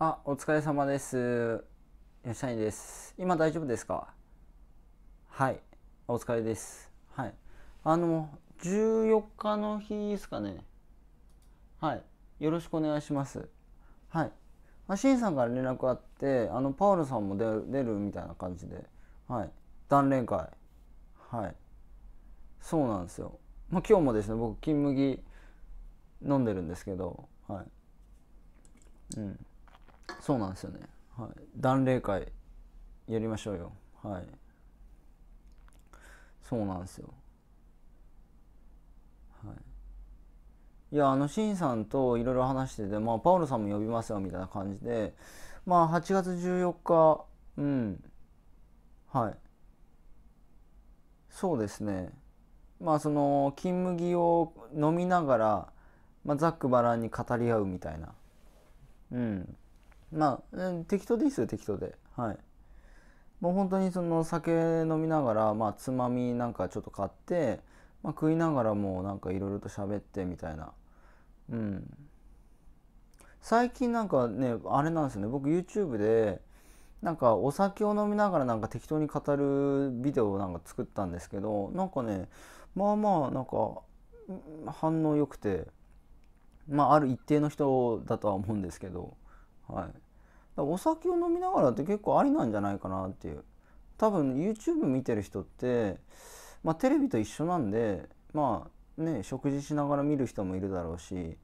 あ、お疲れ様です。吉谷です。今大丈夫ですかはい。お疲れです。はい。あの、14日の日ですかね。はい。よろしくお願いします。はい。あ、シンさんから連絡あって、あの、パウルさんも出る出るみたいな感じで、はい。断連会。はい。そうなんですよ。まあ、今日もですね、僕、金麦飲んでるんですけど、はい。うん。そうなんですよね、はい、断霊会やりましょうよはいそうなんですよはいいやあのシンさんといろいろ話してて、まあ、パウロさんも呼びますよみたいな感じでまあ8月14日うんはいそうですねまあその金麦を飲みながら、まあ、ざっくばらんに語り合うみたいなうんまあ、うん、適当でいいですよ適当ではいもう本当にその酒飲みながら、まあ、つまみなんかちょっと買って、まあ、食いながらもなんかいろいろと喋ってみたいなうん最近なんかねあれなんですよね僕 YouTube でなんかお酒を飲みながらなんか適当に語るビデオをなんか作ったんですけどなんかねまあまあなんか反応良くてまあある一定の人だとは思うんですけどはい、お酒を飲みながらって結構ありなんじゃないかなっていう多分 YouTube 見てる人って、まあ、テレビと一緒なんでまあね食事しながら見る人もいるだろうし、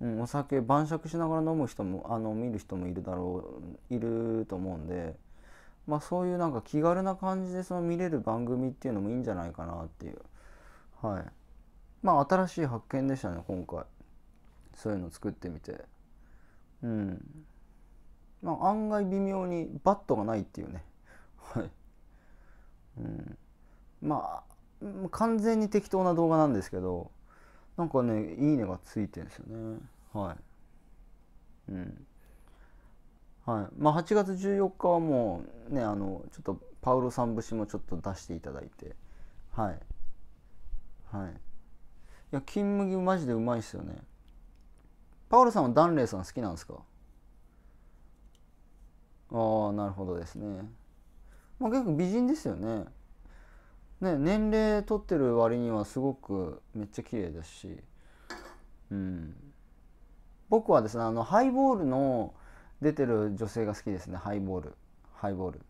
うん、お酒晩酌しながら飲む人もあの見る人もいるだろういると思うんで、まあ、そういうなんか気軽な感じでその見れる番組っていうのもいいんじゃないかなっていうはいまあ新しい発見でしたね今回そういうの作ってみてうんまあ、案外微妙にバットがないっていうね、はいうん、まあ完全に適当な動画なんですけどなんかね「いいね」がついてるんですよねはい、うんはいまあ、8月14日はもうねあのちょっとパウロさん節もちょっと出していただいてはいはいいや金麦マジでうまいっすよねパウロさんはダンレイさん好きなんですかああなるほどですねまあ結構美人ですよねね年齢取ってる割にはすごくめっちゃ綺麗だしうん僕はですねあのハイボールの出てる女性が好きですねハイボールハイボール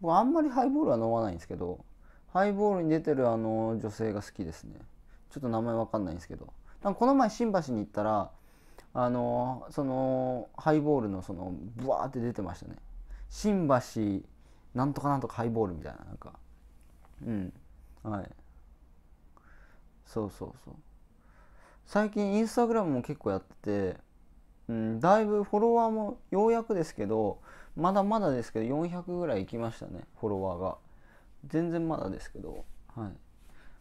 僕あんまりハイボールは飲まないんですけどハイボールに出てるあの女性が好きですねちょっと名前わかんないんですけどこの前新橋に行ったらあのそのハイボールのそのブワーって出てましたね新橋なんとかなんとかハイボールみたいななんかうんはいそうそうそう最近インスタグラムも結構やってて、うん、だいぶフォロワーもようやくですけどまだまだですけど400ぐらいいきましたねフォロワーが全然まだですけどはい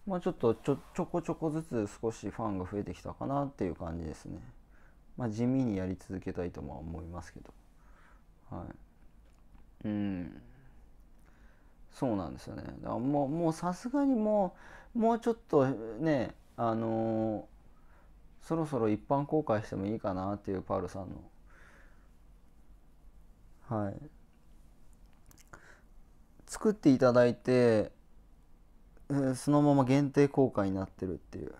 まあちょっとちょちょこちょこずつ少しファンが増えてきたかなっていう感じですねまあ、地味にやり続けたいとも思いますけど、はい、うんそうなんですよねだからもうもうさすがにもうもうちょっとねあのー、そろそろ一般公開してもいいかなっていうパールさんのはい作っていただいて、そのまま限定公開になってるっていう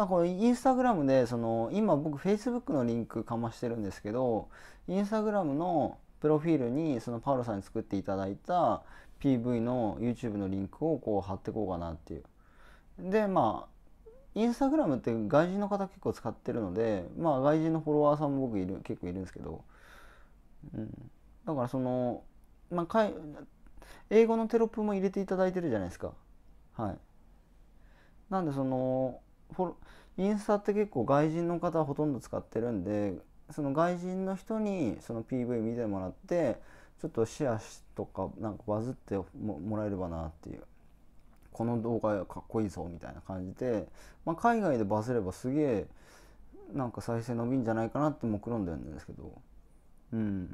だかインスタグラムでその今僕 Facebook のリンクかましてるんですけどインスタグラムのプロフィールにそのパウロさんに作っていただいた PV の YouTube のリンクをこう貼ってこうかなっていう。でまあインスタグラムって外人の方結構使ってるのでまあ外人のフォロワーさんも僕いる結構いるんですけど、うん、だからその、まあ、かい英語のテロップも入れていただいてるじゃないですかはいなんでそのインスタって結構外人の方ほとんど使ってるんでその外人の人にその PV 見てもらってちょっとシェアしとかなんかバズってもらえればなっていうこの動画かっこいいぞみたいな感じで、まあ、海外でバズればすげえなんか再生伸びんじゃないかなって目論んでるんですけどうん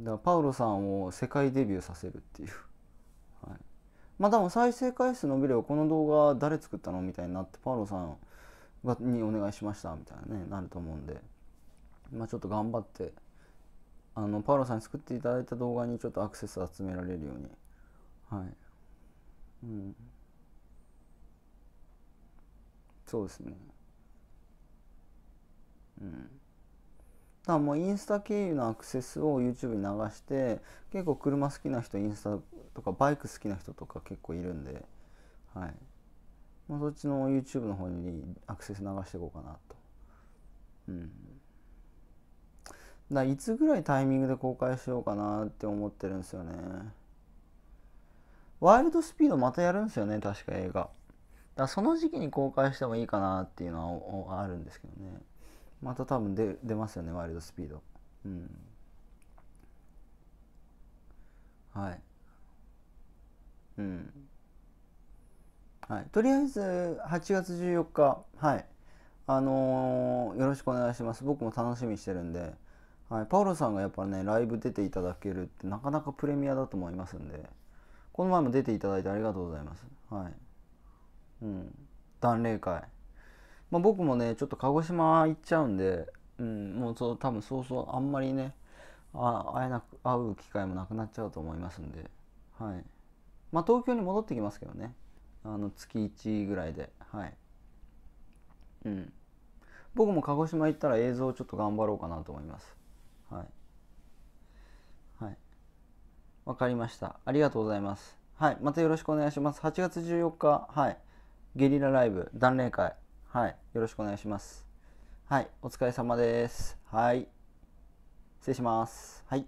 だからパウロさんを世界デビューさせるっていうまあ多分再生回数伸びればこの動画誰作ったのみたいになってパウロさんがにお願いしましたみたいなねなると思うんでまあちょっと頑張ってあのパウロさんに作っていただいた動画にちょっとアクセス集められるようにはい、うん、そうですねうんだもうインスタ経由のアクセスを YouTube に流して結構車好きな人インスタとかバイク好きな人とか結構いるんで、はい、もうそっちの YouTube の方にアクセス流していこうかなと。うん、だいつぐらいタイミングで公開しようかなって思ってるんですよね。ワイルドスピードまたやるんですよね確か映画。だその時期に公開してもいいかなっていうのはあるんですけどね。また多分出出ますよねワイルドスピードうんはいうんはい、とりあえず8月14日、はい、あのー、よろしくお願いします。僕も楽しみにしてるんで、はい、パウロさんがやっぱね、ライブ出ていただけるってなかなかプレミアだと思いますんで、この前も出ていただいてありがとうございます。はい。うん。断霊会。まあ、僕もねちょっと鹿児島行っちゃうんで、うん、もうそ多分そうそうあんまりねあ会えなく会う機会もなくなっちゃうと思いますんで、はいまあ、東京に戻ってきますけどねあの月1ぐらいではい、うん、僕も鹿児島行ったら映像をちょっと頑張ろうかなと思いますはいはいわかりましたありがとうございますはいまたよろしくお願いします8月14日はいゲリラライブ断霊会はい。よろしくお願いします。はい。お疲れ様です。はい。失礼します。はい。